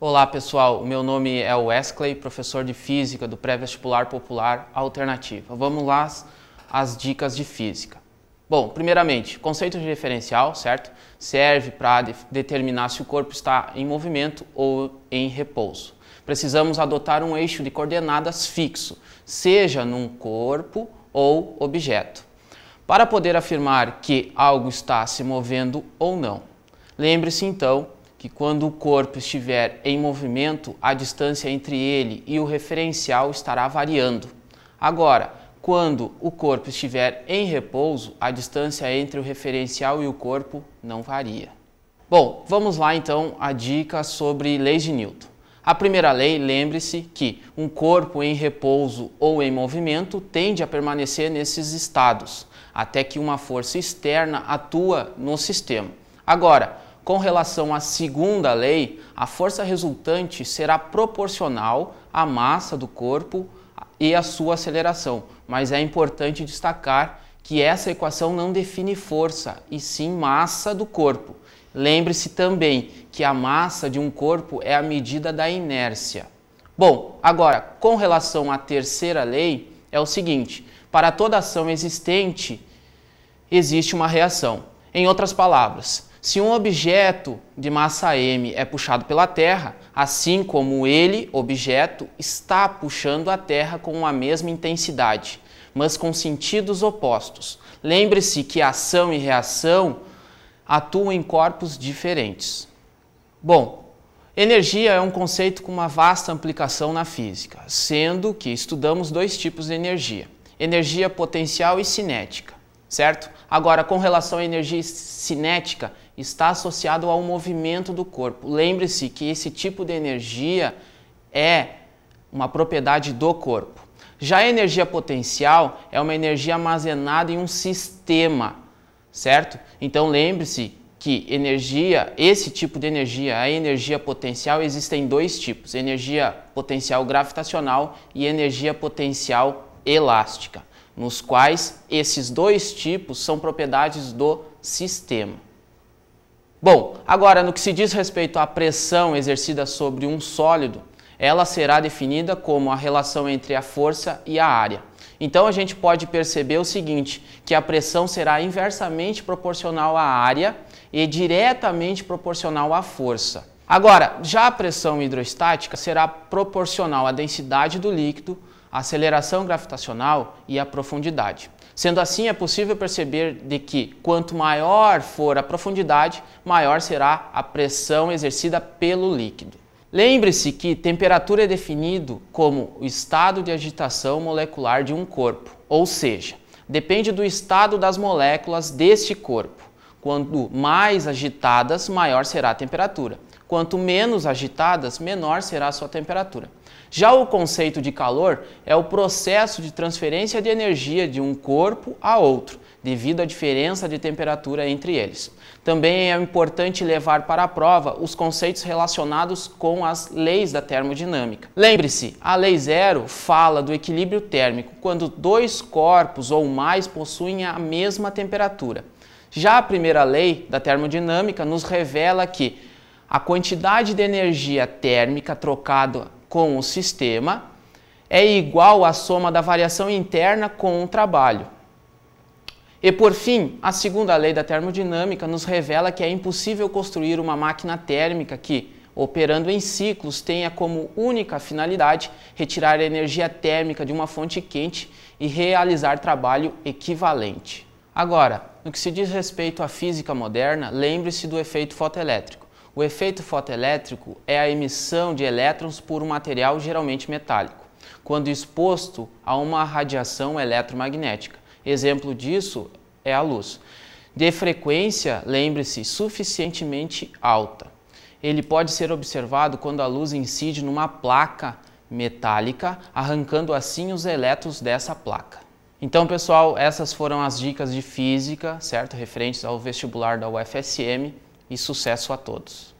Olá pessoal, meu nome é Wesley, professor de Física do Pré-Vestibular Popular Alternativa. Vamos lá às dicas de Física. Bom, primeiramente, conceito de referencial, certo? Serve para de determinar se o corpo está em movimento ou em repouso. Precisamos adotar um eixo de coordenadas fixo, seja num corpo ou objeto, para poder afirmar que algo está se movendo ou não. Lembre-se então que quando o corpo estiver em movimento, a distância entre ele e o referencial estará variando. Agora, quando o corpo estiver em repouso, a distância entre o referencial e o corpo não varia. Bom, vamos lá então a dica sobre leis de Newton. A primeira lei, lembre-se que um corpo em repouso ou em movimento tende a permanecer nesses estados, até que uma força externa atua no sistema. Agora, com relação à segunda lei, a força resultante será proporcional à massa do corpo e à sua aceleração, mas é importante destacar que essa equação não define força, e sim massa do corpo. Lembre-se também que a massa de um corpo é a medida da inércia. Bom, agora, com relação à terceira lei, é o seguinte: para toda ação existente, existe uma reação. Em outras palavras, se um objeto de massa m é puxado pela Terra, assim como ele, objeto, está puxando a Terra com a mesma intensidade, mas com sentidos opostos. Lembre-se que ação e reação atuam em corpos diferentes. Bom, energia é um conceito com uma vasta aplicação na física, sendo que estudamos dois tipos de energia: energia potencial e cinética, certo? Agora, com relação à energia cinética, está associado ao movimento do corpo. Lembre-se que esse tipo de energia é uma propriedade do corpo. Já a energia potencial é uma energia armazenada em um sistema, certo? Então lembre-se que energia, esse tipo de energia, a energia potencial, existem dois tipos: energia potencial gravitacional e energia potencial elástica nos quais esses dois tipos são propriedades do sistema. Bom, agora no que se diz respeito à pressão exercida sobre um sólido, ela será definida como a relação entre a força e a área. Então a gente pode perceber o seguinte, que a pressão será inversamente proporcional à área e diretamente proporcional à força. Agora, já a pressão hidrostática será proporcional à densidade do líquido a aceleração gravitacional e a profundidade. Sendo assim, é possível perceber de que quanto maior for a profundidade, maior será a pressão exercida pelo líquido. Lembre-se que temperatura é definido como o estado de agitação molecular de um corpo, ou seja, depende do estado das moléculas deste corpo. Quanto mais agitadas, maior será a temperatura. Quanto menos agitadas, menor será a sua temperatura. Já o conceito de calor é o processo de transferência de energia de um corpo a outro, devido à diferença de temperatura entre eles. Também é importante levar para a prova os conceitos relacionados com as leis da termodinâmica. Lembre-se, a lei zero fala do equilíbrio térmico quando dois corpos ou mais possuem a mesma temperatura. Já a primeira lei da termodinâmica nos revela que a quantidade de energia térmica trocada com o sistema é igual à soma da variação interna com o trabalho. E por fim, a segunda lei da termodinâmica nos revela que é impossível construir uma máquina térmica que, operando em ciclos, tenha como única finalidade retirar a energia térmica de uma fonte quente e realizar trabalho equivalente. Agora, no que se diz respeito à física moderna, lembre-se do efeito fotoelétrico. O efeito fotoelétrico é a emissão de elétrons por um material geralmente metálico, quando exposto a uma radiação eletromagnética. Exemplo disso é a luz. De frequência, lembre-se, suficientemente alta. Ele pode ser observado quando a luz incide numa placa metálica, arrancando assim os elétrons dessa placa. Então, pessoal, essas foram as dicas de física, certo? Referentes ao vestibular da UFSM e sucesso a todos.